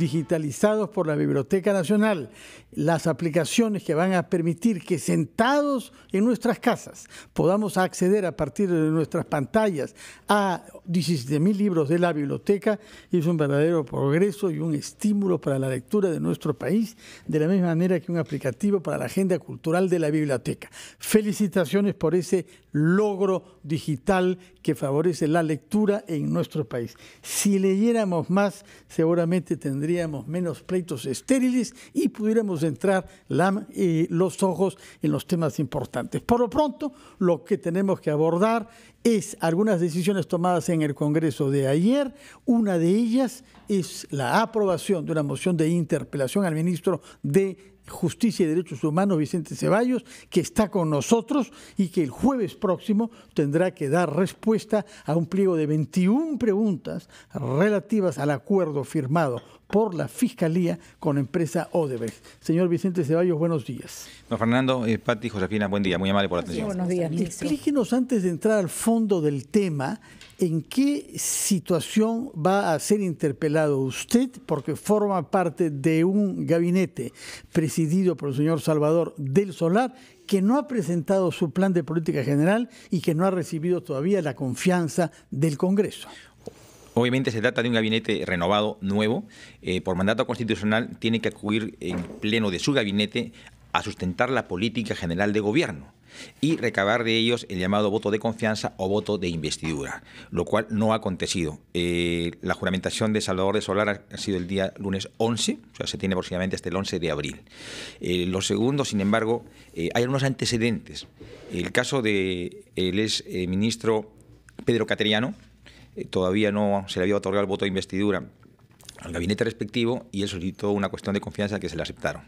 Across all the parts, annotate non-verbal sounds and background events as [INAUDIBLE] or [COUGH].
digitalizados por la Biblioteca Nacional, las aplicaciones que van a permitir que sentados en nuestras casas podamos acceder a partir de nuestras pantallas a 17.000 libros de la biblioteca, es un verdadero progreso y un estímulo para la lectura de nuestro país, de la misma manera que un aplicativo para la agenda cultural de la biblioteca. Felicitaciones por ese logro digital que favorece la lectura en nuestro país. Si leyéramos más, seguramente tendríamos menos pleitos estériles y pudiéramos entrar eh, los ojos en los temas importantes. Por lo pronto, lo que tenemos que abordar es algunas decisiones tomadas en el Congreso de ayer. Una de ellas es la aprobación de una moción de interpelación al ministro de Justicia y Derechos Humanos, Vicente Ceballos, que está con nosotros y que el jueves próximo tendrá que dar respuesta a un pliego de 21 preguntas relativas al acuerdo firmado por la Fiscalía con empresa Odebrecht. Señor Vicente Ceballos, buenos días. Don Fernando, eh, Pati Josefina, buen día, muy amable por la atención. buenos días. Explíquenos antes de entrar al fondo del tema, ¿en qué situación va a ser interpelado usted? Porque forma parte de un gabinete presidido por el señor Salvador del Solar que no ha presentado su plan de política general y que no ha recibido todavía la confianza del Congreso. Obviamente se trata de un gabinete renovado, nuevo. Eh, por mandato constitucional tiene que acudir en pleno de su gabinete a sustentar la política general de gobierno y recabar de ellos el llamado voto de confianza o voto de investidura, lo cual no ha acontecido. Eh, la juramentación de Salvador de Solar ha sido el día lunes 11, o sea, se tiene aproximadamente hasta el 11 de abril. Eh, lo segundo, sin embargo, hay unos antecedentes. El caso del de, ex ministro Pedro Cateriano, eh, todavía no se le había otorgado el voto de investidura al gabinete respectivo y él solicitó una cuestión de confianza que se le aceptaron.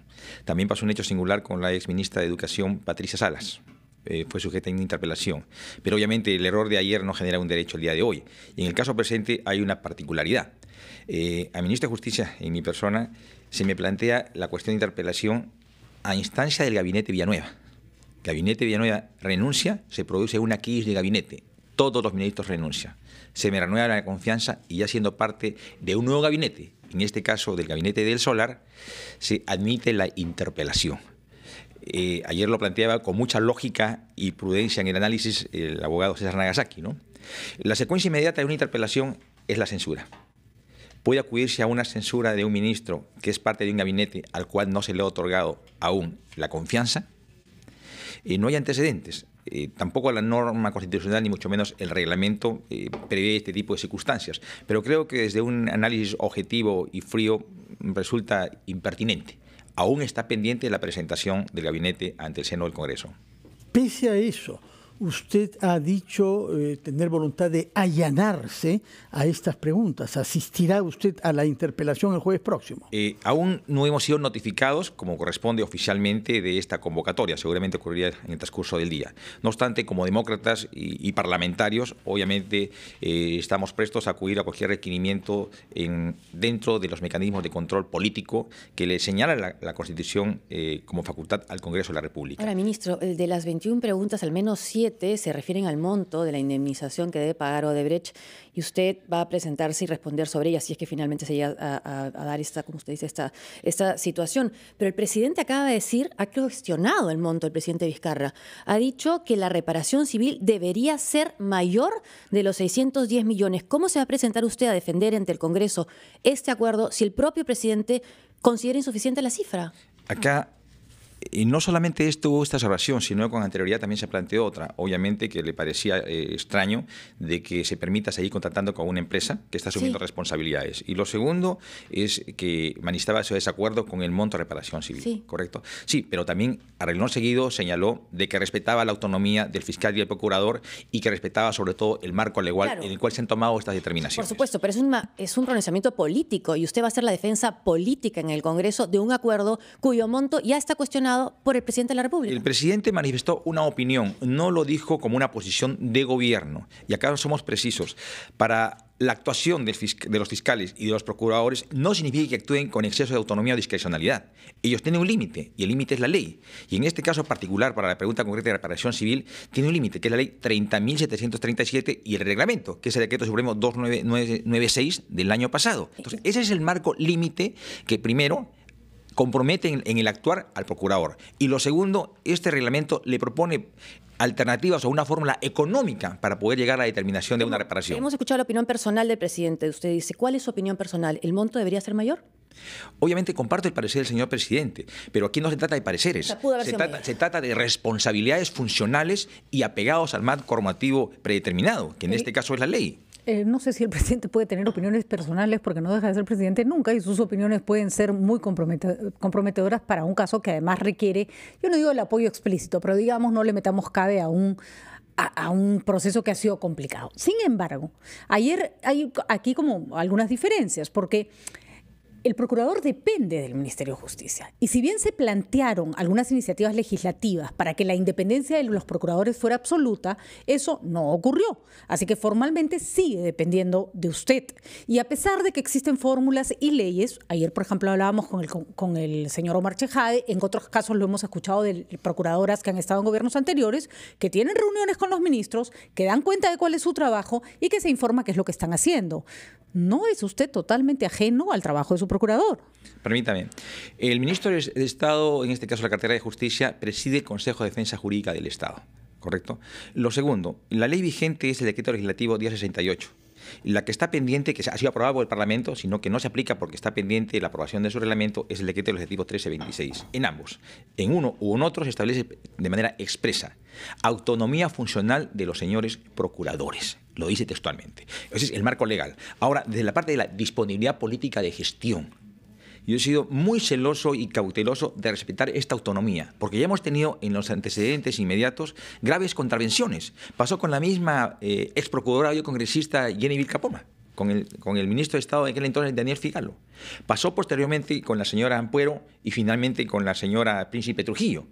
También pasó un hecho singular con la exministra de Educación, Patricia Salas. Eh, fue sujeta a una interpelación. Pero obviamente el error de ayer no genera un derecho el día de hoy. Y en el caso presente hay una particularidad. Eh, a ministro de Justicia, en mi persona, se me plantea la cuestión de interpelación a instancia del gabinete Villanueva. Gabinete Villanueva renuncia, se produce una crisis de gabinete. Todos los ministros renuncian se me renueva la confianza y ya siendo parte de un nuevo gabinete, en este caso del gabinete del solar, se admite la interpelación. Eh, ayer lo planteaba con mucha lógica y prudencia en el análisis el abogado César Nagasaki. ¿no? La secuencia inmediata de una interpelación es la censura. Puede acudirse a una censura de un ministro que es parte de un gabinete al cual no se le ha otorgado aún la confianza eh, no hay antecedentes. Eh, tampoco la norma constitucional, ni mucho menos el reglamento, eh, prevé este tipo de circunstancias. Pero creo que desde un análisis objetivo y frío mm, resulta impertinente. Aún está pendiente la presentación del gabinete ante el seno del Congreso. Pese a eso, usted ha dicho eh, tener voluntad de allanarse a estas preguntas. ¿Asistirá usted a la interpelación el jueves próximo? Eh, aún no hemos sido notificados, como corresponde oficialmente, de esta convocatoria. Seguramente ocurrirá en el transcurso del día. No obstante, como demócratas y, parlamentarios, obviamente eh, estamos prestos a acudir a cualquier requerimiento dentro de los mecanismos de control político que le señala la, Constitución como facultad al Congreso de la República. Ahora, ministro, de las 21 preguntas, al menos 7 se refieren al monto de la indemnización que debe pagar Odebrecht y usted va a presentarse y responder sobre ella si es que finalmente se llega a, dar esta, como usted dice, esta, esta situación. Pero el presidente acaba de decir, ha cuestionado el monto el presidente Vizcarra. Ha dicho que la reparación civil debería ser mayor de los 610 millones. ¿Cómo se va a presentar usted a defender ante el Congreso este acuerdo si el propio presidente considera insuficiente la cifra? Acá y no solamente esto, esta observación, sino con anterioridad también se planteó otra. Obviamente que le parecía eh, extraño de que se permita seguir contratando con una empresa que está asumiendo responsabilidades. Y lo segundo es que manifestaba su desacuerdo con el monto de reparación civil. Sí. ¿Correcto? Sí, pero también arreglón seguido señaló de que respetaba la autonomía del fiscal y del procurador y que respetaba sobre todo el marco legal en el cual se han tomado estas determinaciones. Por supuesto, pero es un, es un pronunciamiento político y usted va a hacer la defensa política en el Congreso de un acuerdo cuyo monto ya está cuestionado por el presidente de la República. El presidente manifestó una opinión, no lo dijo como una posición de gobierno. Y acá somos precisos. Para la actuación de los fiscales y de los procuradores no significa que actúen con exceso de autonomía o discrecionalidad. Ellos tienen un límite, y el límite es la ley. Y en este caso particular, para la pregunta concreta de reparación civil, tiene un límite, que es la ley 30.737 y el reglamento, que es el decreto supremo 2996 del año pasado. Entonces, ese es el marco límite que primero comprometen en el actuar al procurador. Y lo segundo, este reglamento le propone alternativas o una fórmula económica para poder llegar a la determinación de una reparación. Hemos escuchado la opinión personal del presidente. Usted dice, ¿cuál es su opinión personal? ¿El monto debería ser mayor? Obviamente comparto el parecer del señor presidente, pero aquí no se trata de pareceres. se, trata, de responsabilidades funcionales y apegados al marco normativo predeterminado, que en este caso es la ley. Eh, no sé si el [LAUGHS] presidente puede tener opiniones personales porque no deja de ser presidente nunca y sus opiniones pueden ser muy comprometedoras para un caso que además requiere, yo no digo el apoyo explícito, pero digamos no le metamos cabe a un, a, un proceso que ha sido complicado. Sin embargo, ayer hay aquí como algunas diferencias, porque el procurador depende del Ministerio de Justicia. Y si bien se plantearon algunas iniciativas legislativas para que la independencia de los procuradores fuera absoluta, eso no ocurrió. Así que formalmente sigue dependiendo de usted. Y a pesar de que existen fórmulas y leyes, ayer por ejemplo hablábamos con el, con, el señor Omar Chejade, en otros casos lo hemos escuchado de procuradoras que han estado en gobiernos anteriores, que tienen reuniones con los ministros, que dan cuenta de cuál es su trabajo y que se informa qué es lo que están haciendo. ¿No es usted totalmente ajeno al trabajo de su procurador. Permítame. El ministro de Estado, en este caso la cartera de Justicia, preside el Consejo de Defensa Jurídica del Estado. ¿Correcto? Lo segundo, la ley vigente es el decreto legislativo 1068 la que está pendiente, que ha sido aprobado por el Parlamento, sino que no se aplica porque está pendiente la aprobación de su reglamento, es el decreto legislativo 1326. En ambos, en uno u en otro, se establece de manera expresa autonomía funcional de los señores procuradores. Lo dice textualmente. Ese es el marco legal. Ahora, desde la parte de la disponibilidad política de gestión, yo he sido muy celoso y cauteloso de respetar esta autonomía, porque ya hemos tenido en los antecedentes inmediatos graves contravenciones. Pasó con la misma eh, exprocuradora ex y congresista Jenny Vilcapoma, Con el, con el, ministro de Estado de aquel entonces, Daniel Figalo. Pasó posteriormente con la señora Ampuero y finalmente con la señora Príncipe Trujillo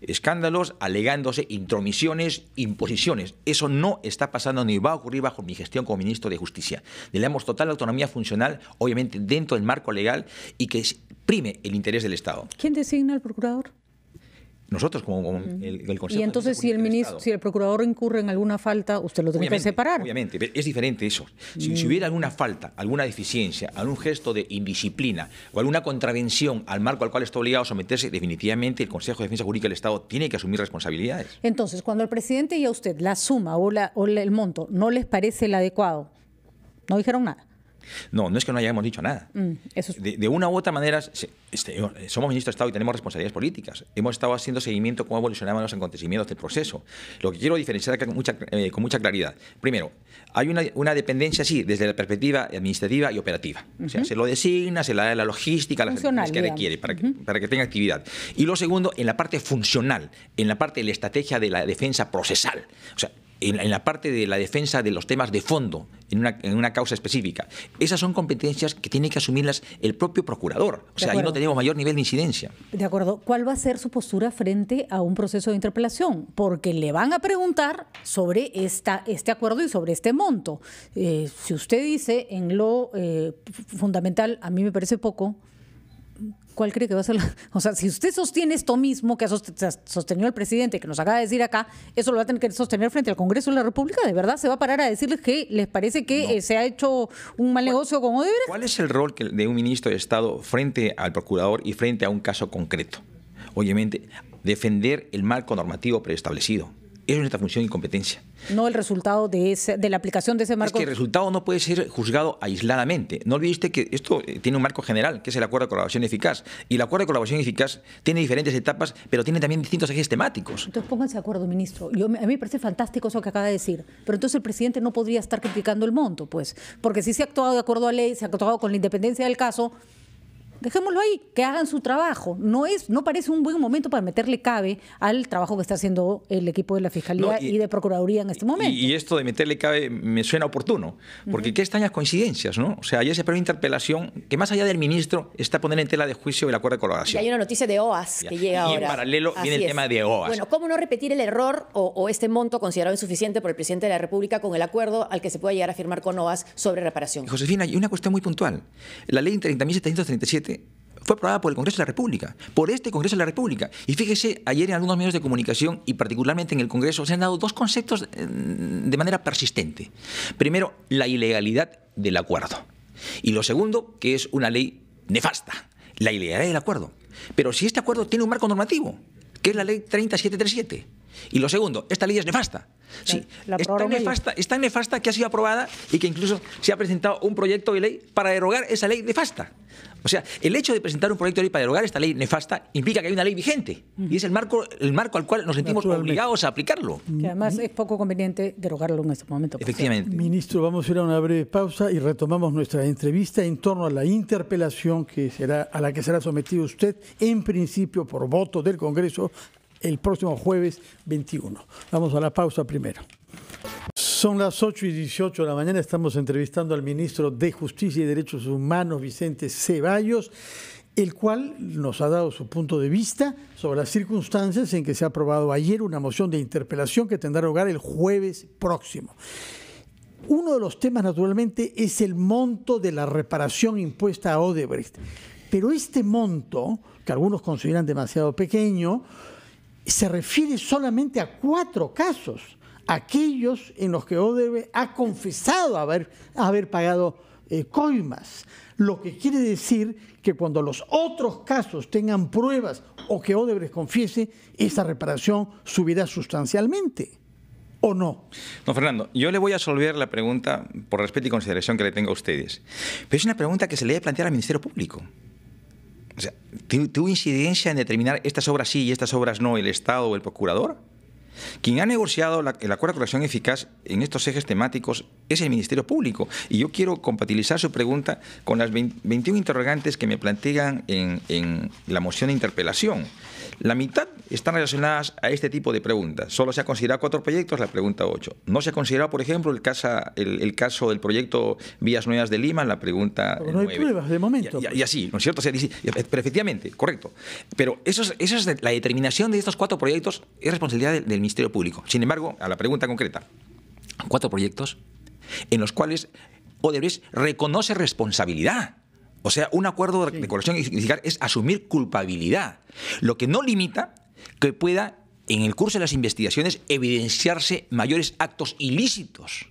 escándalos, alegándose intromisiones, imposiciones. Eso no está pasando ni va a ocurrir bajo mi gestión como ministro de Justicia. Le damos total autonomía funcional, obviamente dentro del marco legal y que prime el interés del Estado. ¿Quién designa al procurador? nosotros como, el, Consejo. Y entonces, si el ministro, si el procurador incurre en alguna falta, usted lo tiene que separar. Obviamente, es diferente eso. Si, mm. hubiera alguna falta, alguna deficiencia, algún gesto de indisciplina o alguna contravención al marco al cual está obligado a someterse, definitivamente el Consejo de Defensa Jurídica del Estado tiene que asumir responsabilidades. Entonces, cuando el presidente y a usted la suma o, o el monto no les parece el adecuado, no dijeron nada. No, no es que no hayamos dicho nada. Mm, de, una u otra manera, este, eh, somos ministros de Estado y tenemos responsabilidades políticas. Hemos estado haciendo seguimiento cómo evolucionaban los acontecimientos del proceso. Lo que quiero diferenciar eh, con mucha, claridad. Primero, hay una, dependencia, sí, desde la perspectiva administrativa y operativa. O sea, se lo designa, se le da la logística, las que requiere para que, tenga actividad. Y lo segundo, en la parte funcional, en la parte de la estrategia de la defensa procesal. O sea, en, la parte de la defensa de los temas de fondo, en una, causa específica. Esas son competencias que tiene que asumirlas el propio procurador. O sea, ahí no tenemos mayor nivel de incidencia. De acuerdo. ¿Cuál va a ser su postura frente a un proceso de interpelación? Porque le van a preguntar sobre esta, este acuerdo y sobre este monto. Eh, si usted dice en lo eh, fundamental, a mí me parece poco, ¿Cuál cree que va a ser O sea, si usted sostiene esto mismo que ha sostenido el presidente, que nos acaba de decir acá, eso lo va a tener que sostener frente al Congreso de la República. ¿De verdad se va a parar a decirles que les parece que eh, se ha hecho un mal negocio como Odebrecht? ¿Cuál es el rol de un ministro de Estado frente al procurador y frente a un caso concreto? Obviamente, defender el marco normativo preestablecido es nuestra función y competencia. No el resultado de, de la aplicación de ese marco. Es que el resultado no puede ser juzgado aisladamente. No olvidiste que esto eh, tiene un marco general, que es el acuerdo de colaboración eficaz. Y el acuerdo de colaboración eficaz tiene diferentes etapas, pero tiene también distintos ejes temáticos. Entonces pónganse de acuerdo, ministro. a mí me parece fantástico eso que acaba de decir. Pero entonces el presidente no podría estar criticando el monto, pues. Porque si se ha actuado de acuerdo a ley, se ha actuado con la independencia del caso, dejémoslo ahí, que hagan su trabajo. No es, no parece un buen momento para meterle cabe al trabajo que está haciendo el equipo de la Fiscalía y, de Procuraduría en este momento. Y, esto de meterle cabe me suena oportuno, porque qué extrañas coincidencias, ¿no? O sea, ayer se prevé interpelación que más allá del ministro está poniendo en tela de juicio el acuerdo de colaboración. Y hay una noticia de OAS que llega ahora. Y en paralelo viene el tema de OAS. Bueno, ¿cómo no repetir el error o, este monto considerado insuficiente por el presidente de la República con el acuerdo al que se pueda llegar a firmar con OAS sobre reparación? Josefina, hay una cuestión muy puntual. La ley 30.737 fue aprobada por el Congreso de la República, por este Congreso de la República. Y fíjese, ayer en algunos medios de comunicación y particularmente en el Congreso se han dado dos conceptos eh, de manera persistente. Primero, la ilegalidad del acuerdo. Y lo segundo, que es una ley nefasta, la ilegalidad del acuerdo. Pero si este acuerdo tiene un marco normativo, que es la ley 3737, y lo segundo, esta ley es nefasta. Sí, es, tan nefasta, que ha sido aprobada y que incluso se ha presentado un proyecto de ley para derogar esa ley nefasta. O sea, el hecho de presentar un proyecto de ley para derogar esta ley nefasta implica que hay una ley vigente mm. y es el marco, el marco al cual nos sentimos obligados a aplicarlo. Que además es poco conveniente derogarlo en este momento. Efectivamente. Ministro, vamos a ir a una breve pausa y retomamos nuestra entrevista en torno a la interpelación que será, a la que será sometido usted en principio por voto del Congreso el próximo jueves 21. Vamos a la pausa primero. Son las 8 y 18 de la mañana, estamos entrevistando al ministro de Justicia y Derechos Humanos, Vicente Ceballos, el cual nos ha dado su punto de vista sobre las circunstancias en que se ha aprobado ayer una moción de interpelación que tendrá lugar el jueves próximo. Uno de los temas, naturalmente, es el monto de la reparación impuesta a Odebrecht. Pero este monto, que algunos consideran demasiado pequeño, se refiere solamente a cuatro casos, aquellos en los que Odebrecht ha confesado haber, haber pagado eh, coimas, lo que quiere decir que cuando los otros casos tengan pruebas o que Odebrecht confiese, esa reparación subirá sustancialmente. ¿O no? Don Fernando, yo le voy a resolver la pregunta por respeto y consideración que le tengo a ustedes. Pero es una pregunta que se le debe plantear al Ministerio Público. O sea, ¿Tuvo incidencia en determinar estas obras sí y estas obras no el Estado o el procurador? Quien ha negociado el acuerdo de corrección eficaz en estos ejes temáticos es el Ministerio Público. Y yo quiero compatibilizar su pregunta con las 21 interrogantes que me plantean en, la moción de interpelación. La mitad están relacionadas a este tipo de preguntas. Solo se ha considerado cuatro proyectos, la pregunta 8. No se ha considerado, por ejemplo, el, el, caso del proyecto Vías Nuevas de Lima, la pregunta. Pero no hay pruebas de momento. Pues. Y, así, ¿no es cierto? O pero efectivamente, correcto. Pero eso es, la determinación de estos cuatro proyectos es responsabilidad del, del Ministerio Público. Sin embargo, a la pregunta concreta, cuatro proyectos en los cuales Odebrecht reconoce responsabilidad. O sea, un acuerdo de corrección es asumir culpabilidad, lo que no limita que pueda en el curso de las investigaciones evidenciarse mayores actos ilícitos.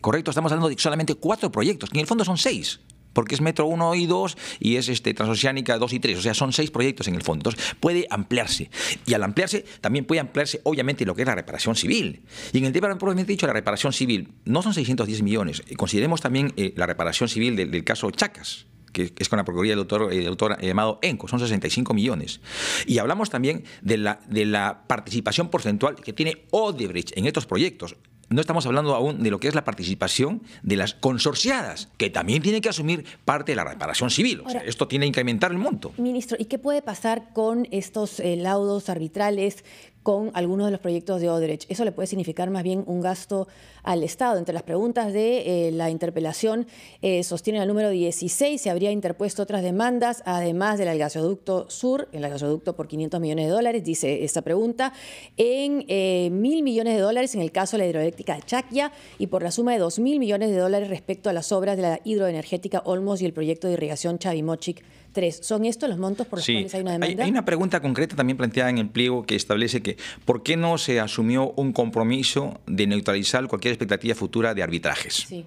Correcto, estamos hablando de solamente cuatro proyectos, que en el fondo son seis porque es Metro 1 y 2 y es este, Transoceánica 2 y 3, o sea, son seis proyectos en el fondo. Entonces, puede ampliarse. Y al ampliarse, también puede ampliarse, obviamente, lo que es la reparación civil. Y en el tema, propiamente dicho, la reparación civil, no son 610 millones. Eh, consideremos también eh, la reparación civil del, caso Chacas que es con la Procuraduría del doctor, eh, llamado ENCO, son 65 millones. Y hablamos también de la, de la participación porcentual que tiene Odebrecht en estos proyectos no estamos hablando aún de lo que es la participación de las consorciadas, que también tienen que asumir parte de la reparación civil. o sea, esto tiene que incrementar el monto. Ministro, ¿y qué puede pasar con estos eh, laudos arbitrales con algunos de los proyectos de Odrech. Eso le puede significar más bien un gasto al Estado. Entre las preguntas de eh, la interpelación eh, sostiene sostienen el número 16, se habría interpuesto otras demandas, además del gasoducto sur, el gasoducto por 500 millones de dólares, dice esta pregunta, en eh, mil millones de dólares en el caso de la hidroeléctrica de Chaquia y por la suma de dos mil millones de dólares respecto a las obras de la hidroenergética Olmos y el proyecto de irrigación Chavimochic Tres, ¿son estos los montos por los cuales hay una demanda? Hay, una pregunta concreta también planteada en el pliego que establece que ¿por qué no se asumió un compromiso de neutralizar cualquier expectativa futura de arbitrajes? Sí.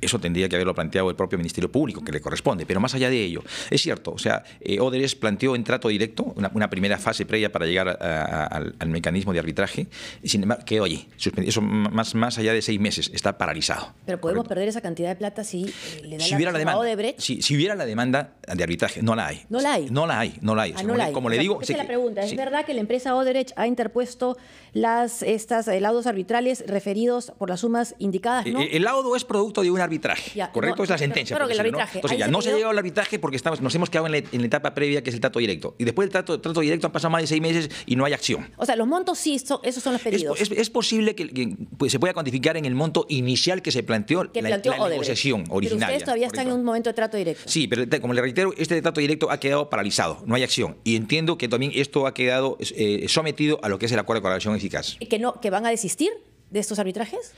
Eso tendría que haberlo planteado el propio Ministerio Público, que le corresponde, pero más allá de ello, es cierto, o sea, eh, planteó en trato directo una, primera fase previa para llegar al, mecanismo de arbitraje, y sin embargo quedó allí, eso más, más allá de seis meses, está paralizado. Pero podemos perder esa cantidad de plata si eh, le da la demanda, si hubiera la demanda de arbitraje, no la hay. No la hay. No la hay, no la hay. Ah, como le digo... Esa es la pregunta. ¿Es verdad que la empresa Oderech ha interpuesto las, estas eh, laudos arbitrales referidos por las sumas indicadas? Eh, el, laudo es producto de un arbitraje, ¿correcto? es la sentencia. el ya no se ha llegado al arbitraje porque estamos, nos hemos quedado en la, etapa previa que es el trato directo. Y después del trato, directo han pasado más de seis meses y no hay acción. O sea, los montos sí, son, esos son los pedidos. Es, posible que, pues, se pueda cuantificar en el monto inicial que se planteó, la, negociación original. Pero todavía está en un momento de trato directo. Sí, pero como le reitero, este de este trato directo ha quedado paralizado, no hay acción. Y entiendo que también esto ha quedado eh, sometido a lo que es el acuerdo de colaboración eficaz. ¿Que, no, ¿Que van a desistir de estos arbitrajes?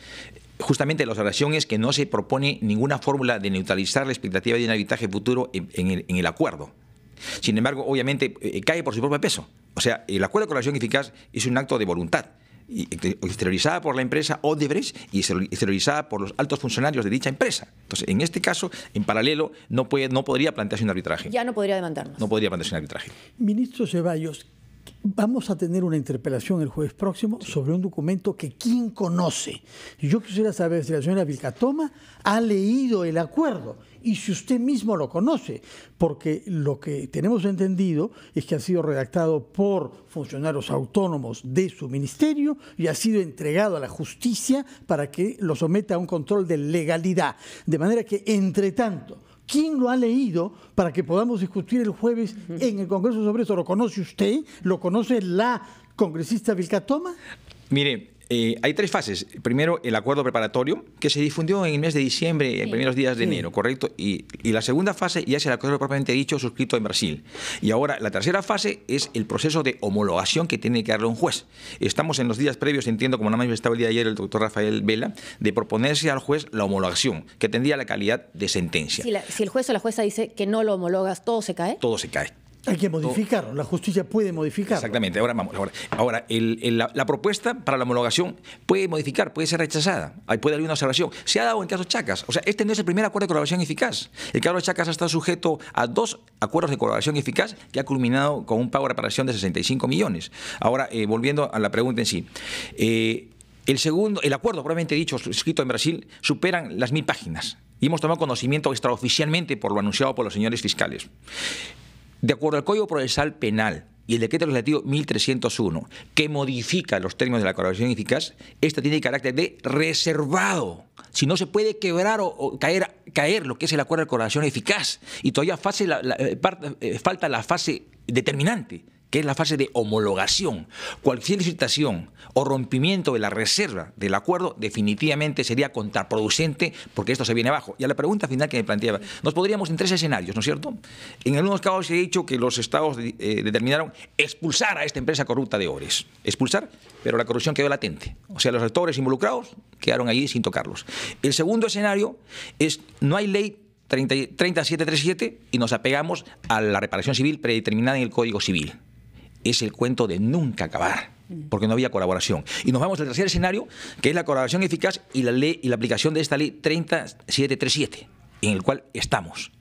Justamente la observación es que no se propone ninguna fórmula de neutralizar la expectativa de un arbitraje futuro en, el, acuerdo. Sin embargo, obviamente, eh, cae por su propio peso. O sea, el acuerdo de colaboración eficaz es un acto de voluntad exteriorizada por la empresa Odebrecht y exteriorizada por los altos funcionarios de dicha empresa. Entonces, en este caso, en paralelo, no, puede, no podría plantearse un arbitraje. Ya no podría demandarnos. No podría plantearse un arbitraje. Ministro Ceballos, Vamos a tener una interpelación el jueves próximo sobre un documento que quién conoce. Yo quisiera saber si la señora Vilcatoma ha leído el acuerdo y si usted mismo lo conoce, porque lo que tenemos entendido es que ha sido redactado por funcionarios autónomos de su ministerio y ha sido entregado a la justicia para que lo someta a un control de legalidad. De manera que, entre tanto, ¿Quién lo ha leído para que podamos discutir el jueves en el Congreso sobre eso? ¿Lo conoce usted? ¿Lo conoce la congresista Vilca Toma? Mire, eh, hay tres fases. Primero, el acuerdo preparatorio, que se difundió en el mes de diciembre, y en primeros días de enero, ¿correcto? Y, la segunda fase ya es el acuerdo propiamente dicho, suscrito en Brasil. Y ahora, la tercera fase es el proceso de homologación que tiene que darle un juez. Estamos en los días previos, entiendo, como nada más estaba el día de ayer el doctor Rafael Vela, de proponerse al juez la homologación, que tendría la calidad de sentencia. Si, si el juez o la jueza dice que no lo homologas, todo se cae. Todo se cae. Hay que modificar, la justicia puede modificar. Exactamente, ahora vamos. Ahora, la, propuesta para la homologación puede modificar, puede ser rechazada, puede haber una observación. Se ha dado en caso Chacas, o sea, este no es el primer acuerdo de colaboración eficaz. El caso de Chacas ha estado sujeto a dos acuerdos de colaboración eficaz que ha culminado con un pago de reparación de 65 millones. Ahora, eh, volviendo a la pregunta en sí. Eh, el segundo, el acuerdo, probablemente dicho, escrito en Brasil, superan las mil páginas. Y hemos tomado conocimiento extraoficialmente por lo anunciado por los señores fiscales. De acuerdo al Código Procesal Penal y el Decreto Legislativo 1301, que modifica los términos de la colaboración eficaz, esta tiene carácter de reservado. Si no se puede quebrar o, caer, caer lo que es el acuerdo de colaboración eficaz, y todavía eh, eh, falta la fase determinante que es la fase de homologación. Cualquier licitación o rompimiento de la reserva del acuerdo definitivamente sería contraproducente porque esto se viene abajo. Y a la pregunta final que me planteaba, nos podríamos en tres escenarios, ¿no es cierto? En algunos casos ha dicho que los estados eh, determinaron expulsar a esta empresa corrupta de Ores. Expulsar, pero la corrupción quedó latente. O sea, los actores involucrados quedaron allí sin tocarlos. El segundo escenario es, no hay ley 3737 y nos apegamos a la reparación civil predeterminada en el Código Civil es el cuento de nunca acabar, mm. porque no había colaboración. Y nos vamos al tercer escenario, que es la colaboración eficaz y la, ley, y la aplicación de esta ley 3737, en el cual estamos.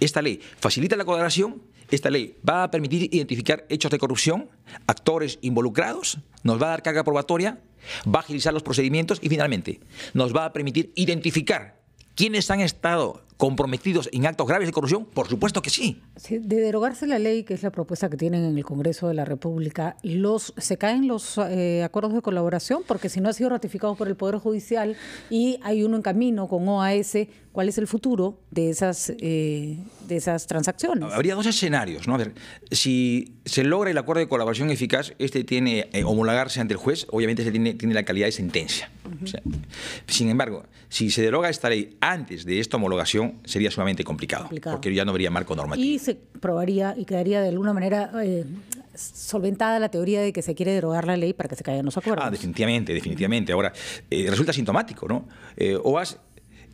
Esta ley facilita la colaboración, esta ley va a permitir identificar hechos de corrupción, actores involucrados, nos va a dar carga probatoria, va a agilizar los procedimientos y finalmente nos va a permitir identificar quiénes han estado comprometidos en actos graves de corrupción? Por supuesto que sí. De derogarse la ley, que es la propuesta que tienen en el Congreso de la República, los ¿se caen los eh, acuerdos de colaboración? Porque si no ha sido ratificado por el Poder Judicial y hay uno en camino con OAS, cuál es el futuro de esas, eh, de esas transacciones. Habría dos escenarios, ¿no? A si se logra el acuerdo de colaboración eficaz, este tiene eh, homologarse ante el juez, obviamente se este tiene, la calidad de sentencia. sin embargo, si se deroga esta ley antes de esta homologación, sería sumamente complicado, porque ya no habría marco normativo. Y se probaría y quedaría de alguna manera eh, solventada la teoría de que se quiere derogar la ley para que se caigan los acuerdos. Ah, definitivamente, definitivamente. Ahora, resulta sintomático, ¿no? Eh, OAS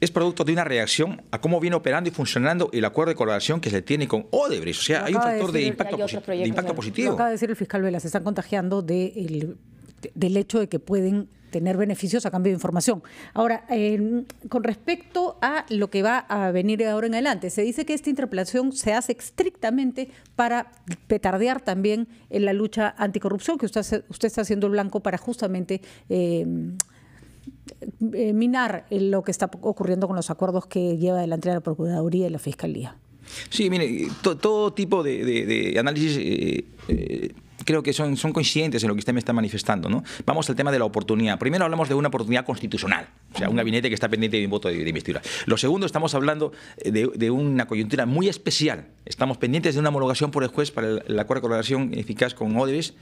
es producto de una reacción a cómo viene operando y funcionando el acuerdo de colaboración que se tiene con Odebrecht. O sea, hay un factor de, impacto positivo. acaba de decir el fiscal Vela, se están contagiando del hecho de que pueden tener beneficios a cambio de información. Ahora, con respecto a lo que va a venir ahora en adelante, se dice que esta interpelación se hace estrictamente para petardear también en la lucha anticorrupción, que usted, usted está haciendo el blanco para justamente eh, eh, minar lo que está ocurriendo con los acuerdos que lleva adelante la Procuraduría y la Fiscalía. Sí, mire, todo tipo de, análisis... Eh, eh, creo que son, son coincidentes en lo que usted me está manifestando. ¿no? Vamos al tema de la oportunidad. Primero hablamos de una oportunidad constitucional, o sea, un gabinete que está pendiente de un voto de, dimisión. investidura. Lo segundo, estamos hablando de, una coyuntura muy especial. Estamos pendientes de una homologación por el juez para el, acuerdo de colaboración eficaz con Odebrecht.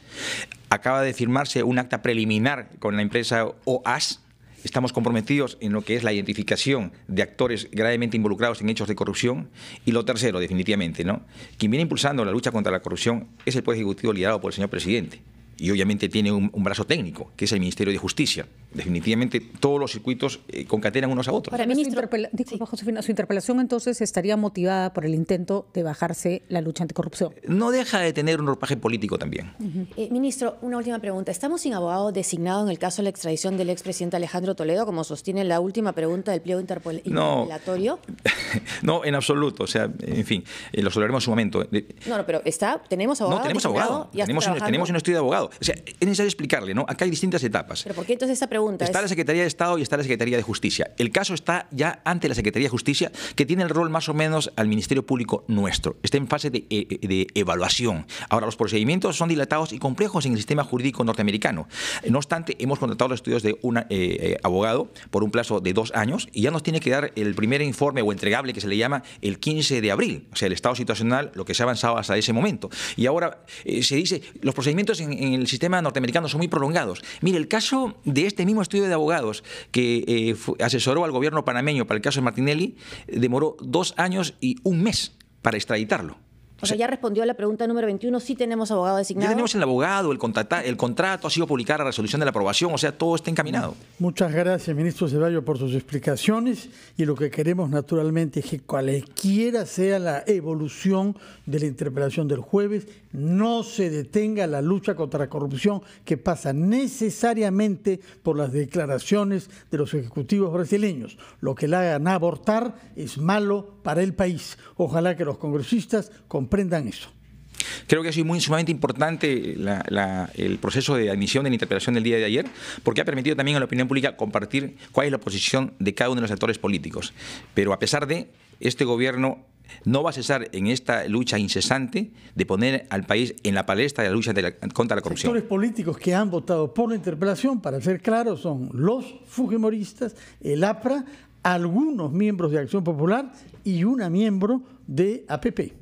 Acaba de firmarse un acta preliminar con la empresa OAS, Estamos comprometidos en lo que es la identificación de actores gravemente involucrados en hechos de corrupción. Y lo tercero, definitivamente, ¿no? quien viene impulsando la lucha contra la corrupción es el Poder Ejecutivo liderado por el señor presidente. Y obviamente tiene un, un brazo técnico, que es el Ministerio de Justicia definitivamente todos los circuitos eh, concatenan unos a otros. Para ministro, disculpa, Josefina, su interpelación entonces estaría motivada por el intento de bajarse la lucha anticorrupción. Eh, no deja de tener un ropaje político también. Eh, ministro, una última pregunta. ¿Estamos sin abogado designado en el caso de la extradición del expresidente Alejandro Toledo, como sostiene la última pregunta del pliego interpelatorio? [LAUGHS] No, en absoluto. O sea, en fin, lo solaremos en su momento. No, no, pero está, tenemos abogado. No, tenemos abogado. Tenemos un, tenemos un estudio de abogado. O sea, es necesario explicarle, ¿no? Acá hay distintas etapas. ¿Pero por qué entonces esta Está la Secretaría de Estado y está la Secretaría de Justicia. El caso está ya ante la Secretaría de Justicia, que tiene el rol más o menos al Ministerio Público nuestro. Está en fase de, eh, eh, evaluación. Ahora, los procedimientos son dilatados y complejos en el sistema jurídico norteamericano. No obstante, hemos contratado los estudios de un eh, abogado por un plazo de dos años y ya nos tiene que dar el primer informe o entregable que se le llama el 15 de abril, o sea, el estado situacional, lo que se ha avanzado hasta ese momento. Y ahora se dice, los procedimientos en, en el sistema norteamericano son muy prolongados. Mire, el caso de este mismo estudio de abogados que eh, asesoró al gobierno panameño para el caso de Martinelli demoró dos años y un mes para extraditarlo. O, sea, ya respondió a la pregunta número 21, sí tenemos abogado designado. Ya tenemos el abogado, el, el contrato ha sido publicada la resolución de la aprobación, o sea, todo está encaminado. Muchas gracias, ministro Ceballo, por sus explicaciones y lo que queremos naturalmente es que cualquiera sea la evolución de la interpelación del jueves, no se detenga la lucha contra la corrupción que pasa necesariamente por las declaraciones de los ejecutivos brasileños. Lo que la hagan abortar es malo para el país. Ojalá que los congresistas con comprendan eso. Creo que ha sido muy sumamente importante el proceso de admisión de la interpelación del día de ayer, porque ha permitido también a la opinión pública compartir cuál es la posición de cada uno de los actores políticos. Pero a pesar de, este gobierno no va a cesar en esta lucha incesante de poner al país en la palestra de la lucha contra la corrupción. Los actores políticos que han votado por la interpelación, para ser claros, son los Fujimoristas, el APRA, algunos miembros de Acción Popular y una miembro de APP.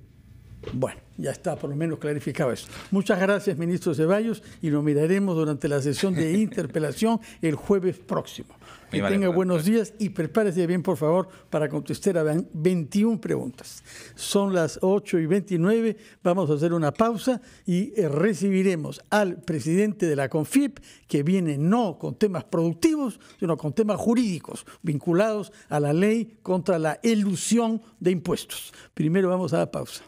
Bueno, ya está por lo menos clarificado eso. Muchas gracias, ministro Ceballos, y lo miraremos durante la sesión de [LAUGHS] interpelación el jueves próximo. Que tenga buenos días y prepárese bien, por favor, para contestar a 21 preguntas. Son las 8 y 29, vamos a hacer una pausa y eh, recibiremos al presidente de la CONFIP, que viene no con temas productivos, sino con temas jurídicos vinculados a la ley contra la elusión de impuestos. Primero vamos a la pausa.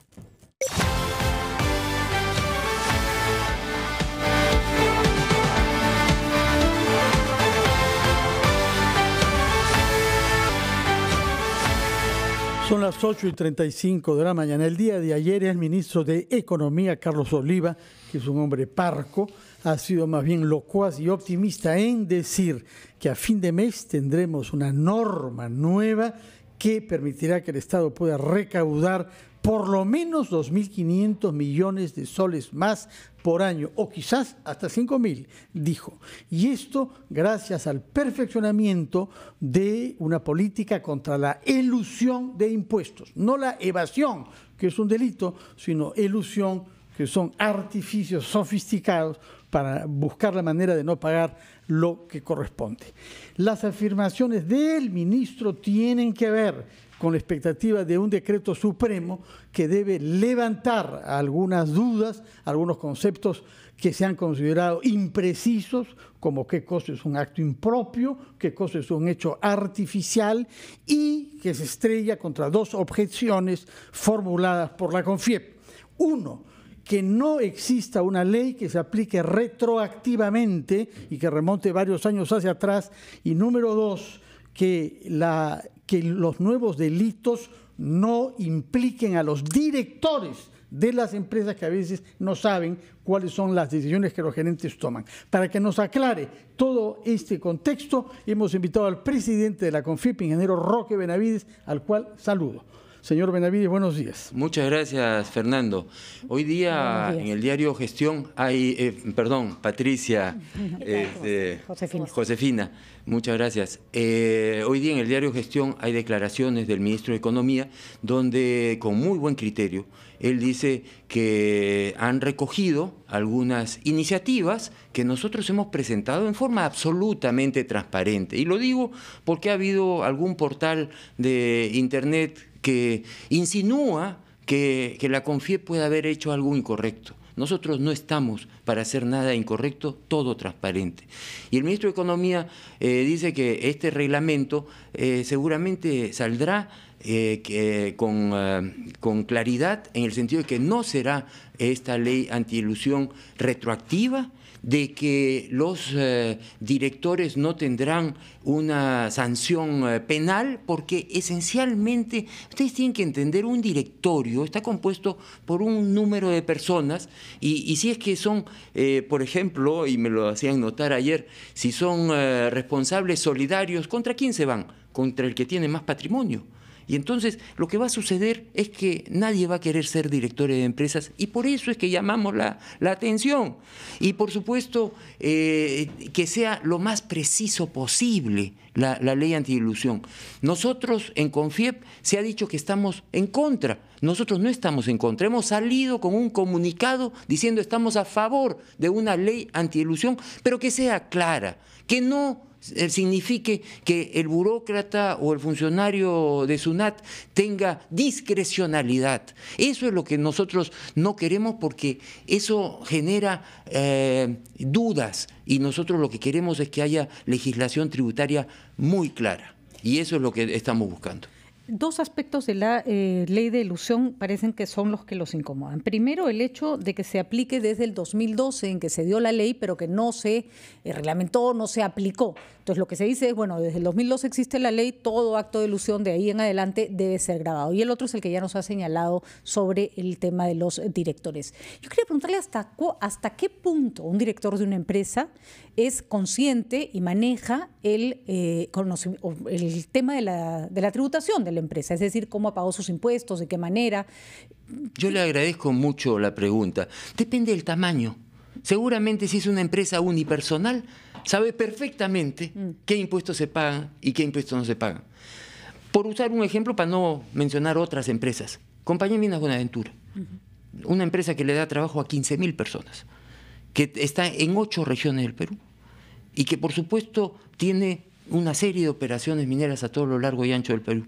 Son las 8 y 35 de la mañana. El día de ayer el ministro de Economía, Carlos Oliva, que es un hombre parco, ha sido más bien locuaz y optimista en decir que a fin de mes tendremos una norma nueva que permitirá que el Estado pueda recaudar por lo menos 2.500 millones de soles más por año, o quizás hasta 5.000, dijo. Y esto gracias al perfeccionamiento de una política contra la elusión de impuestos, no la evasión, que es un delito, sino elusión, que son artificios sofisticados para buscar la manera de no pagar lo que corresponde. Las afirmaciones del ministro tienen que ver con la expectativa de un decreto supremo que debe levantar algunas dudas, algunos conceptos que se han considerado imprecisos, como qué cosa es un acto impropio, qué cosa es un hecho artificial y que se estrella contra dos objeciones formuladas por la CONFIEP. Uno, que no exista una ley que se aplique retroactivamente y que remonte varios años hacia atrás. Y número dos, que, la, que los nuevos delitos no impliquen a los directores de las empresas que a veces no saben cuáles son las decisiones que los gerentes toman. Para que nos aclare todo este contexto, hemos invitado al presidente de la CONFIP, ingeniero Roque Benavides, al cual saludo. Señor Benavides, buenos días. Muchas gracias, Fernando. Hoy día en el diario Gestión hay, eh, perdón, Patricia, [LAUGHS] este, Josefina. Josefina. muchas gracias. Eh, hoy día en el diario Gestión hay declaraciones del ministro de Economía donde con muy buen criterio él dice que han recogido algunas iniciativas que nosotros hemos presentado en forma absolutamente transparente. Y lo digo porque ha habido algún portal de internet que insinúa que, la CONFIE puede haber hecho algo incorrecto. Nosotros no estamos para hacer nada incorrecto, todo transparente. Y el ministro de Economía eh, dice que este reglamento eh, seguramente saldrá eh, con, con, claridad en el sentido de que no será esta ley antiilusión retroactiva, de que los eh, directores no tendrán una sanción eh, penal, porque esencialmente, ustedes tienen que entender, un directorio está compuesto por un número de personas, y, si es que son, eh, por ejemplo, y me lo hacían notar ayer, si son responsables solidarios, ¿contra quién se van? Contra el que tiene más patrimonio y entonces lo que va a suceder es que nadie va a querer ser director de empresas y por eso es que llamamos la, atención. Y por supuesto, eh, que sea lo más preciso posible la, la ley antiilusión Nosotros en CONFIEP se ha dicho que estamos en contra. Nosotros no estamos en contra. Hemos salido con un comunicado diciendo estamos a favor de una ley antiilusión pero que sea clara, que no eh, signifique que el burócrata o el funcionario de SUNAT tenga discrecionalidad. Eso es lo que nosotros no queremos porque eso genera eh, dudas y nosotros lo que queremos es que haya legislación tributaria muy clara. Y eso es lo que estamos buscando. Dos aspectos de la eh, ley de ilusión parecen que son los que los incomodan. Primero, el hecho de que se aplique desde el 2012, en que se dio la ley, pero que no se eh, reglamentó, no se aplicó. Entonces, lo que se dice es, bueno, desde el 2012 existe la ley, todo acto de ilusión de ahí en adelante debe ser grabado. Y el otro es el que ya nos ha señalado sobre el tema de los directores. Yo quería preguntarle hasta, hasta qué punto un director de una empresa es consciente y maneja el, eh, el tema de la, de la tributación, del empresa, es decir, cómo ha pagado sus impuestos, de qué manera. Yo le agradezco mucho la pregunta. Depende del tamaño. Seguramente si es una empresa unipersonal, sabe perfectamente mm. qué impuestos se pagan y qué impuestos no se pagan. Por usar un ejemplo, para no mencionar otras empresas, Compañía Minas Buenaventura, una empresa que le da trabajo a 15.000 mil personas, que está en ocho regiones del Perú y que por supuesto tiene una serie de operaciones mineras a todo lo largo y ancho del Perú.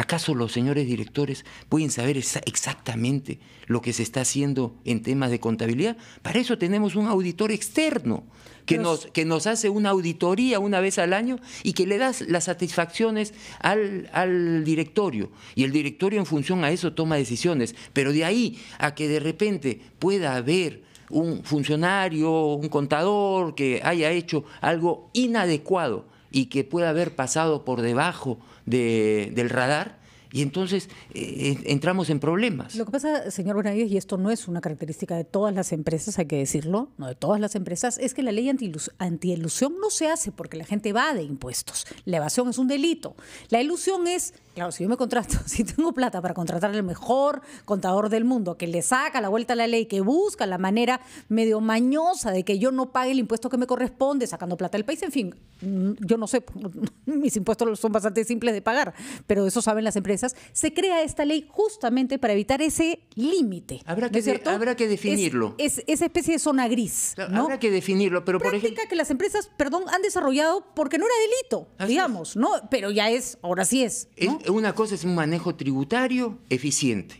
¿Acaso los señores directores pueden saber exactamente lo que se está haciendo en temas de contabilidad? Para eso tenemos un auditor externo que, nos, que nos hace una auditoría una vez al año y que le da las satisfacciones al, al directorio. Y el directorio en función a eso toma decisiones. Pero de ahí a que de repente pueda haber un funcionario, un contador que haya hecho algo inadecuado y que pueda haber pasado por debajo del radar y entonces eh, entramos en problemas. Lo que pasa, señor Buenavides, y esto no es una característica de todas las empresas, hay que decirlo, no de todas las empresas, es que la ley antielusión no se hace porque la gente va de impuestos. La evasión es un delito. La ilusión es Claro, si yo me contrato, [LAUGHS] si tengo plata para contratar al mejor contador del mundo, que le saca la vuelta a la ley, que busca la manera medio mañosa de que yo no pague el impuesto que me corresponde, sacando plata del país, en fin, mm, yo no sé, [LAUGHS] mis impuestos son bastante simples de pagar, pero eso saben las empresas, se crea esta ley justamente para evitar ese límite. Habrá, que, definirlo. Es, esa especie de zona gris. Habrá que definirlo, pero por ejemplo... que las empresas, perdón, han desarrollado porque no era delito, digamos, ¿no? Pero ya es, ahora sí es una cosa es un manejo tributario eficiente.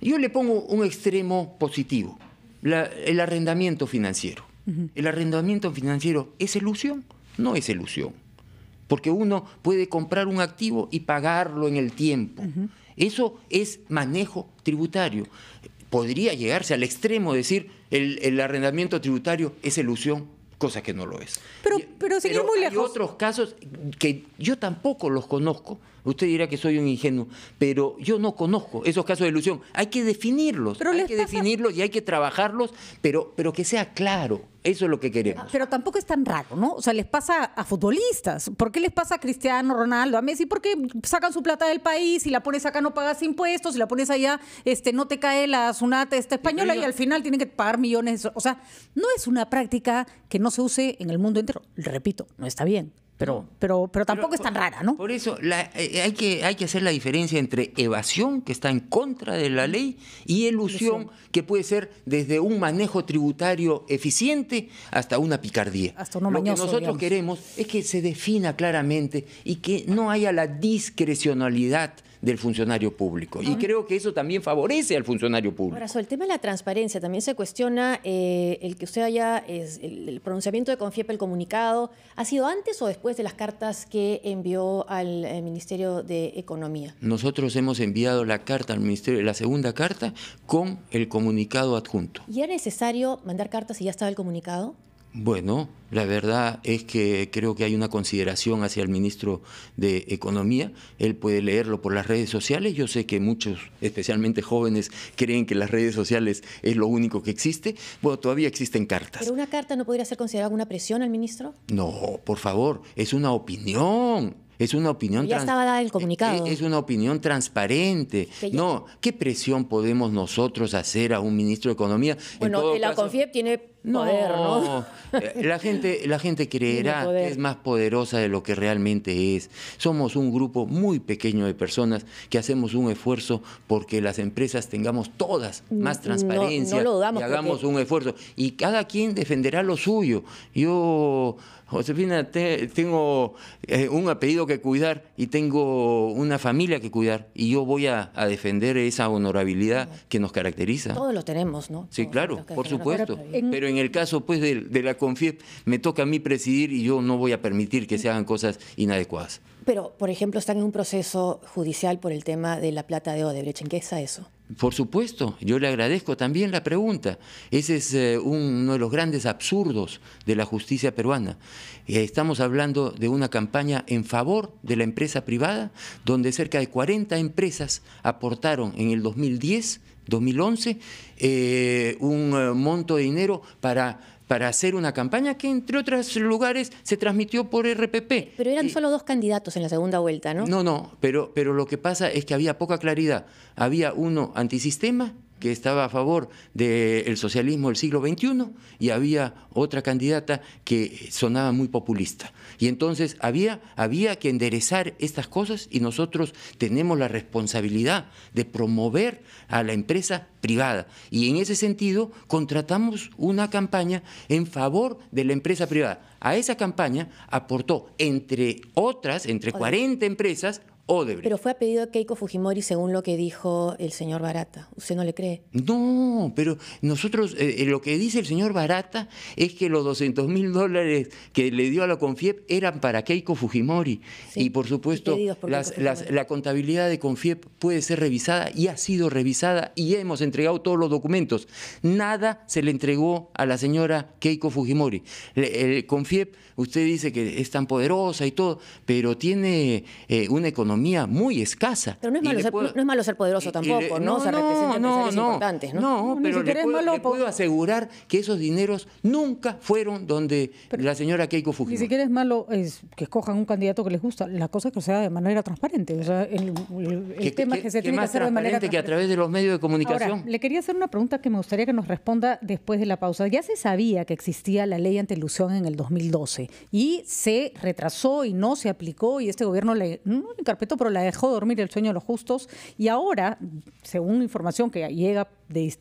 Yo le pongo un extremo positivo, el arrendamiento financiero. ¿El arrendamiento financiero es ilusión? No es ilusión, porque uno puede comprar un activo y pagarlo en el tiempo. Eso es manejo tributario. Podría llegarse al extremo de decir el, arrendamiento tributario es ilusión, cosa que no lo es. Pero, pero, muy lejos. Hay otros casos que yo tampoco los conozco, Usted dirá que soy un ingenuo, pero yo no conozco esos casos de ilusión. Hay que definirlos, hay que definirlos y hay que trabajarlos, pero, pero que sea claro. Eso es lo que queremos. Ah, pero tampoco es tan raro, ¿no? O sea, les pasa a futbolistas. ¿Por qué les pasa a Cristiano Ronaldo, a Messi? qué sacan su plata del país y la pones acá no pagas impuestos, y la pones allá este, no te cae la sunata esta española y al final tienen que pagar millones. O sea, no es una práctica que no se use en el mundo entero. Repito, no está bien. Mm. Pero, pero, pero tampoco es tan rara, ¿no? Por eso eh, eh, hay, que, hay que hacer la diferencia entre evasión, que está en contra de la mm. ley, y elusión, que puede ser desde un manejo tributario eficiente hasta una picardía. Lo que nosotros queremos es que se defina claramente y que no haya la discrecionalidad del funcionario público. Y creo que eso también favorece al funcionario público. Ahora, sobre el tema de la transparencia, también se cuestiona eh, el que usted haya, el, pronunciamiento de Confiepa, el comunicado, ¿ha sido antes o después de las cartas que envió al eh, Ministerio de Economía? Nosotros hemos enviado la carta al Ministerio, la segunda carta, con el comunicado adjunto. ¿Y era necesario mandar cartas si ya estaba el comunicado? Bueno, la verdad es que creo que hay una consideración hacia el ministro de Economía. Él puede leerlo por las redes sociales. Yo sé que muchos, especialmente jóvenes, creen que las redes sociales es lo único que existe. Bueno, todavía existen cartas. ¿Pero una carta no podría ser considerada una presión al ministro? No, por favor, es una opinión es una opinión ya estaba dada el comunicado. Es, una opinión transparente. No, ¿qué presión podemos nosotros hacer a un ministro de Economía? Bueno, la CONFIEP tiene poder, ¿no? Eh, la gente, la gente [LAUGHS] creerá que es más poderosa de lo que realmente es. Somos un grupo muy pequeño de personas que hacemos un esfuerzo porque las empresas tengamos todas mm, más transparencia y hagamos un esfuerzo. Y cada quien defenderá lo suyo. Yo Josefina, tengo eh, un apellido que cuidar y tengo una familia que cuidar y yo voy a, defender esa honorabilidad que nos caracteriza. Todos lo tenemos, ¿no? Sí, claro, por supuesto. Pero en el caso pues de, de la CONFIEP me toca a mí presidir y yo no voy a permitir que se hagan cosas inadecuadas. Pero, por ejemplo, están en un proceso judicial por el tema de la plata de Odebrecht. ¿En qué está eso? Por supuesto, yo le agradezco también la pregunta. Ese es eh, uno de los grandes absurdos de la justicia peruana. Eh, estamos hablando de una campaña en favor de la empresa privada, donde cerca de 40 empresas aportaron en el 2010, 2011, eh, un monto de dinero para para hacer una campaña que, entre otros lugares, se transmitió por RPP. Pero eran solo dos candidatos en la segunda vuelta, ¿no? No, no, pero, pero lo que pasa es que había poca claridad. Había uno antisistema que estaba a favor del socialismo del siglo XXI y había otra candidata que sonaba muy populista. Y entonces había, había que enderezar estas cosas y nosotros tenemos la responsabilidad de promover a la empresa privada. Y en ese sentido contratamos una campaña en favor de la empresa privada. A esa campaña aportó, entre otras, entre 40 empresas, pero fue a pedido de Keiko Fujimori, según lo que dijo el señor Barata. ¿Usted no le cree? No, pero nosotros, eh, eh, lo que dice el señor Barata es que los 200 mil dólares que le dio a la Confiep eran para Keiko Fujimori. y por supuesto, la contabilidad de Confiep puede ser revisada y ha sido revisada y hemos entregado todos los documentos. Nada se le entregó a la señora Keiko Fujimori. el Confiep usted dice que es tan poderosa y todo, pero tiene eh, una economía muy escasa. Pero no es malo, ser, poderoso tampoco, ¿no? No, no, no, no, pero le puedo, asegurar que esos dineros nunca fueron donde la señora Keiko Fujimori. Ni siquiera es malo es que escojan un candidato que les gusta. La cosa es que sea de manera transparente. O el, tema que, se tiene que hacer de manera transparente. que a través de los medios de comunicación. le quería hacer una pregunta que me gustaría que nos responda después de la pausa. Ya se sabía que existía la ley ilusión en el 2012 y se retrasó y no se aplicó y este gobierno le, no pero la dejó dormir el sueño de los justos y ahora, según información que llega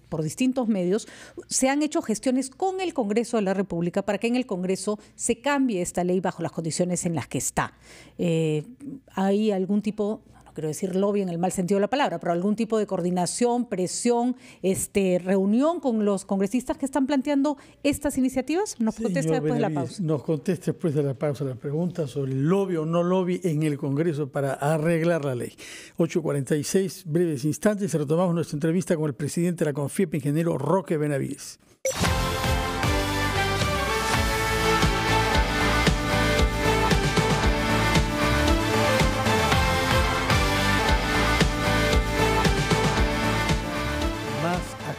por distintos medios, se han hecho gestiones con el Congreso de la República para que en el Congreso se cambie esta ley bajo las condiciones en las que está. Eh, ¿Hay algún tipo, quiero decir lobby en el mal sentido de la palabra, pero algún tipo de coordinación, presión, este, reunión con los congresistas que están planteando estas iniciativas? Nos contesta después de la pausa. Nos contesta después de la pausa la pregunta sobre el lobby o no lobby en el Congreso para arreglar la ley. 8.46, breves instantes, retomamos nuestra entrevista con el presidente de la CONFIEP, ingeniero Roque Benavides.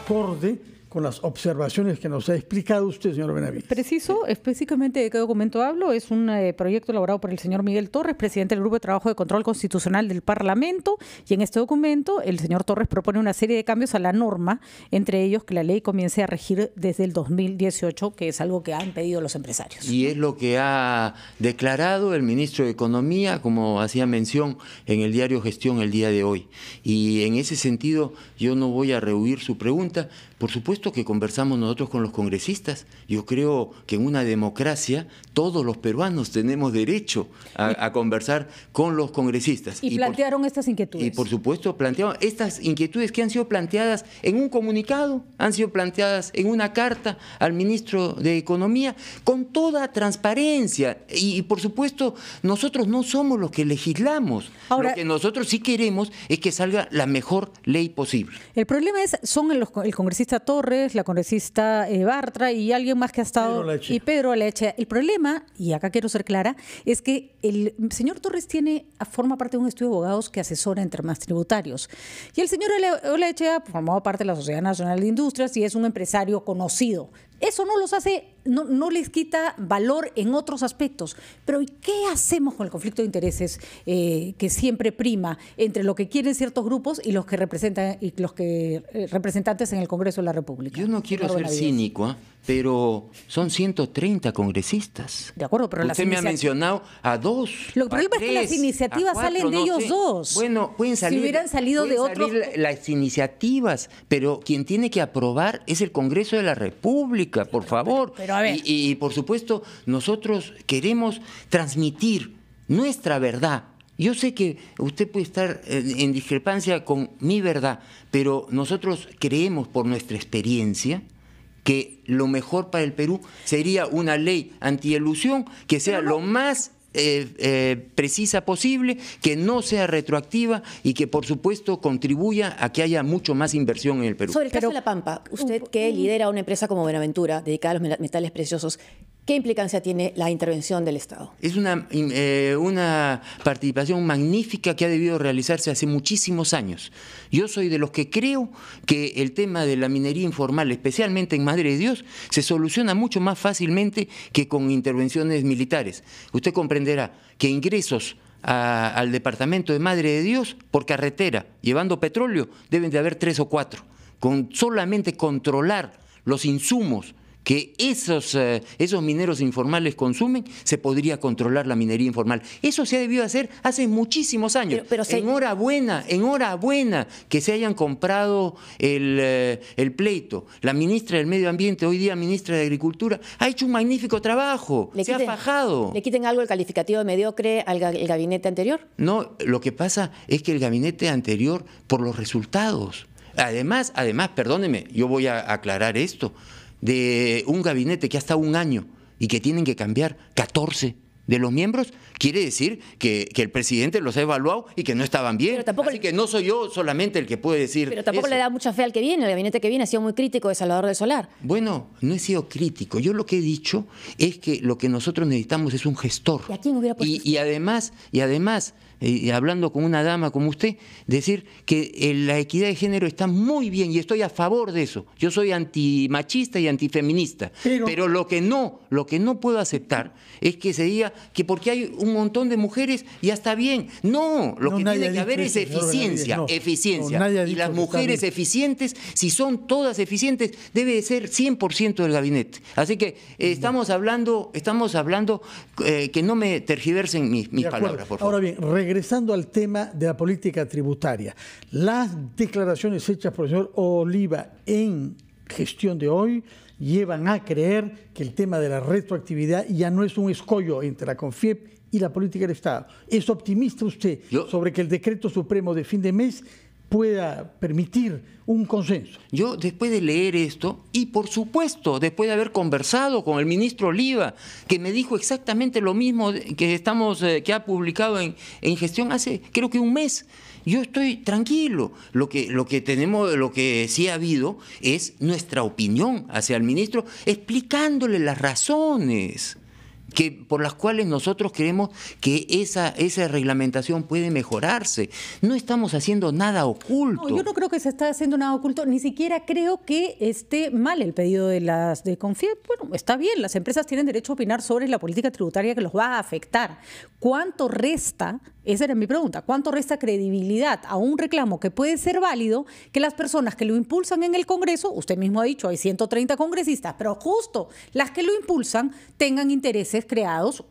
acorde con las observaciones que nos ha explicado usted, señor Benavides. Preciso, específicamente de qué documento hablo. Es un eh, proyecto elaborado por el señor Miguel Torres, presidente del Grupo de Trabajo de Control Constitucional del Parlamento. Y en este documento, el señor Torres propone una serie de cambios a la norma, entre ellos que la ley comience a regir desde el 2018, que es algo que han pedido los empresarios. Y es lo que ha declarado el ministro de Economía, como hacía mención en el diario Gestión el día de hoy. Y en ese sentido, yo no voy a rehuir su pregunta. Por supuesto que conversamos nosotros con los congresistas. Yo creo que en una democracia todos los peruanos tenemos derecho a, conversar con los congresistas. Y, plantearon estas inquietudes. Y por supuesto plantearon estas inquietudes que han sido planteadas en un comunicado, han sido planteadas en una carta al ministro de Economía, con toda transparencia. Y, por supuesto nosotros no somos los que legislamos. Lo que nosotros sí queremos es que salga la mejor ley posible. El problema es, son los, el Torres, la congresista eh, Bartra y alguien más que ha estado. y Pedro Leche. El problema, y acá quiero ser clara, es que el señor Torres tiene, forma parte de un estudio de abogados que asesora entre más tributarios. Y el señor ha formó parte de la Sociedad Nacional de Industrias y es un empresario conocido. Eso no los hace, no, les quita valor en otros aspectos. Pero ¿y qué hacemos con el conflicto de intereses eh, que siempre prima entre lo que quieren ciertos grupos y los que representan y los que eh, representantes en el Congreso de la República? Yo no quiero ser cínico, ¿ah? pero son 130 congresistas. De acuerdo, pero Usted me ha mencionado a dos. Lo que problema es que las iniciativas salen de ellos dos. Bueno, pueden salir. Si hubieran salido de otros. Las iniciativas, pero quien tiene que aprobar es el Congreso de la República, por favor. Pero, a ver. Y, y por supuesto, nosotros queremos transmitir nuestra verdad. Yo sé que usted puede estar en discrepancia con mi verdad, pero nosotros creemos por nuestra experiencia que lo mejor para el Perú sería una ley antielusión que sea lo más eh, eh, precisa posible, que no sea retroactiva y que por supuesto contribuya a que haya mucho más inversión en el Perú. Sobre el caso de La Pampa, usted que lidera una empresa como Buenaventura dedicada a los metales preciosos, ¿Qué implicancia tiene la intervención del Estado? Es una, eh, una participación magnífica que ha debido realizarse hace muchísimos años. Yo soy de los que creo que el tema de la minería informal, especialmente en Madre de Dios, se soluciona mucho más fácilmente que con intervenciones militares. Usted comprenderá que ingresos al departamento de Madre de Dios por carretera, llevando petróleo, deben de haber tres o cuatro. Con solamente controlar los insumos que esos, eh, esos mineros informales consumen, se podría controlar la minería informal. Eso se ha debido hacer hace muchísimos años. Pero, buena en Enhorabuena, enhorabuena que se hayan comprado eh, el, pleito. La ministra del Medio Ambiente, hoy día ministra de Agricultura, ha hecho un magnífico trabajo, le se ha fajado. ¿Le quiten algo el calificativo de mediocre al gabinete anterior? No, lo que pasa es que el gabinete anterior, por los resultados, Además, además, perdóneme, yo voy a aclarar esto de un gabinete que ha estado un año y que tienen que cambiar 14 de los miembros, quiere decir que, el presidente los ha evaluado y que no estaban bien. Así que no soy yo solamente el que puede decir. Pero tampoco le da mucha fe al que viene, el gabinete que viene ha sido muy crítico de Salvador del Solar. Bueno, no he sido crítico. Yo lo que he dicho es que lo que nosotros necesitamos es un gestor. ¿Y y además, y además eh, y hablando con una dama como usted, decir que eh, la equidad de género está muy bien y estoy a favor de eso. Yo soy antimachista y antifeminista. Pero, lo que no, lo que no puedo aceptar es que se diga que porque hay un montón de mujeres ya está bien. No, lo que tiene que haber es eficiencia, eficiencia. y las mujeres eficientes, si son todas eficientes, debe de ser 100% del gabinete. Así que eh, estamos hablando, estamos hablando que no me tergiversen mis, palabras, por favor. Ahora bien, regresando al tema de la política tributaria, las declaraciones hechas por el señor Oliva en gestión de hoy llevan a creer que el tema de la retroactividad ya no es un escollo entre la CONFIEP y la política del Estado. ¿Es optimista usted sobre que el decreto supremo de fin de mes pueda permitir un consenso. Yo, después de leer esto, y por supuesto, después de haber conversado con el ministro Oliva, que me dijo exactamente lo mismo que, estamos, eh, que ha publicado en, en gestión hace creo que un mes, yo estoy tranquilo. Lo que, lo que tenemos, lo que sí ha habido es nuestra opinión hacia el ministro, explicándole las razones que, por las cuales nosotros creemos que esa, esa reglamentación puede mejorarse. No estamos haciendo nada oculto. No, yo no creo que se está haciendo nada oculto, ni siquiera creo que esté mal el pedido de las de Confiep. Bueno, está bien, las empresas tienen derecho a opinar sobre la política tributaria que los va a afectar. ¿Cuánto resta? Esa era mi pregunta. ¿Cuánto resta credibilidad a un reclamo que puede ser válido que las personas que lo impulsan en el Congreso, usted mismo ha dicho, hay 130 congresistas, pero justo las que lo impulsan tengan intereses creados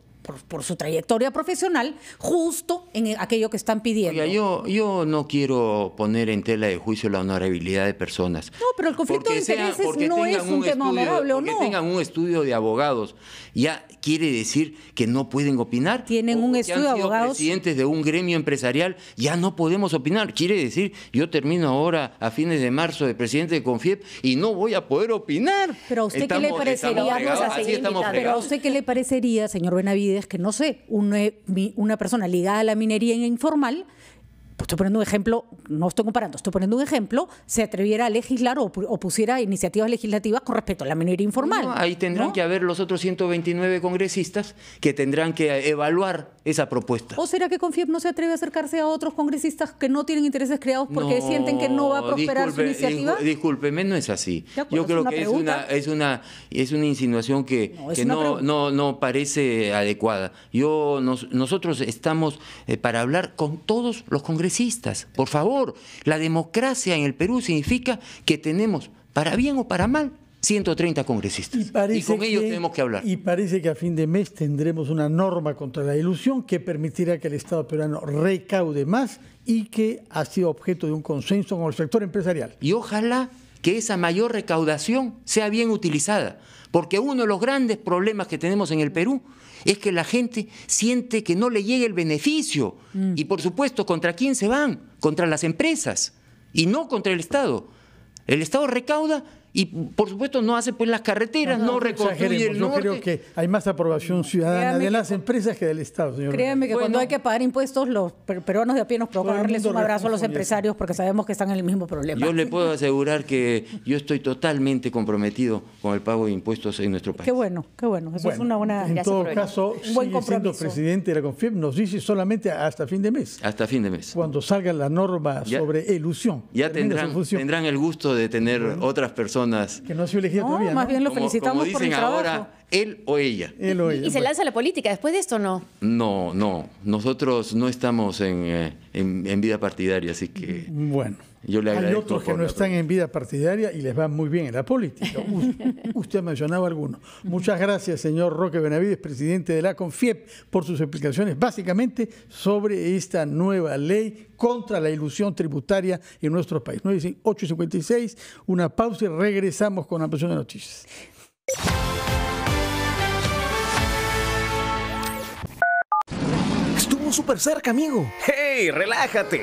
por, su trayectoria profesional justo en aquello que están pidiendo. yo, yo no quiero poner en tela de juicio la honorabilidad de personas. No, pero el conflicto de intereses no es un, tema honorable o no. tengan un estudio de abogados, ya quiere decir que no pueden opinar. Tienen un estudio de abogados. presidentes de un gremio empresarial, ya no podemos opinar. Quiere decir, yo termino ahora a fines de marzo de presidente de Confiep y no voy a poder opinar. Pero a usted qué le parecería, Pero a usted qué le parecería, señor Benavides que no sé, una, eh, una persona ligada a la minería informal pues, estoy poniendo un ejemplo, no estoy comparando, estoy poniendo un ejemplo, se atreviera a legislar o, pusiera iniciativas legislativas con respecto a la minoría informal. ahí tendrán que haber los otros 129 congresistas que tendrán que eh, evaluar esa propuesta. ¿O será que Confiep no se atreve a acercarse a otros congresistas que no tienen intereses creados porque sienten que no va a prosperar su iniciativa? Discúlpeme, no es así. Yo creo que es una, es una es una insinuación que no no, no, parece adecuada. Yo nosotros estamos eh, para hablar con todos los congresistas congresistas. Por favor, la democracia en el Perú significa que tenemos, para bien o para mal, 130 congresistas. Y, con ellos tenemos que hablar. Y parece que a fin de mes tendremos una norma contra la ilusión que permitirá que el Estado peruano recaude más y que ha sido objeto de un consenso con el sector empresarial. Y ojalá que esa mayor recaudación sea bien utilizada, porque uno de los grandes problemas que tenemos en el Perú es que la gente siente que no le llega el beneficio. Mm. Y por supuesto, ¿contra quién se van? Contra las empresas y no contra el Estado. El Estado recauda y por supuesto no hace pues las carreteras, no, no, no el Yo creo que hay más aprobación ciudadana de las empresas que del Estado, señor. Créeme que cuando hay que pagar impuestos, los peruanos de a pie nos darles un abrazo a los empresarios porque sabemos que están en el mismo problema. Yo le puedo asegurar que yo estoy totalmente comprometido con el pago de impuestos en nuestro país. Qué bueno, qué bueno. Eso es una buena... En todo caso, presidente de la CONFIEP, nos dice solamente hasta fin de mes. Hasta fin de mes. Cuando salga la norma sobre ilusión. Ya tendrán, tendrán el gusto de tener otras personas que no se elegía no, Más bien lo felicitamos por el trabajo. él o ella. Él o ella. ¿Y, se pues. lanza a la política después de esto no? No, no. Nosotros no estamos en, eh, en vida partidaria, así que. Bueno. Hay otros que no están en vida partidaria y les va muy bien en la política. [LAUGHS] usted ha mencionado algunos. Muchas gracias, señor Roque Benavides, presidente de la CONFIEP, por sus explicaciones básicamente sobre esta nueva ley contra la ilusión tributaria en nuestro país. 8.56, una pausa y regresamos con la presión de noticias. Estuvo súper cerca, amigo. ¡Hey, relájate!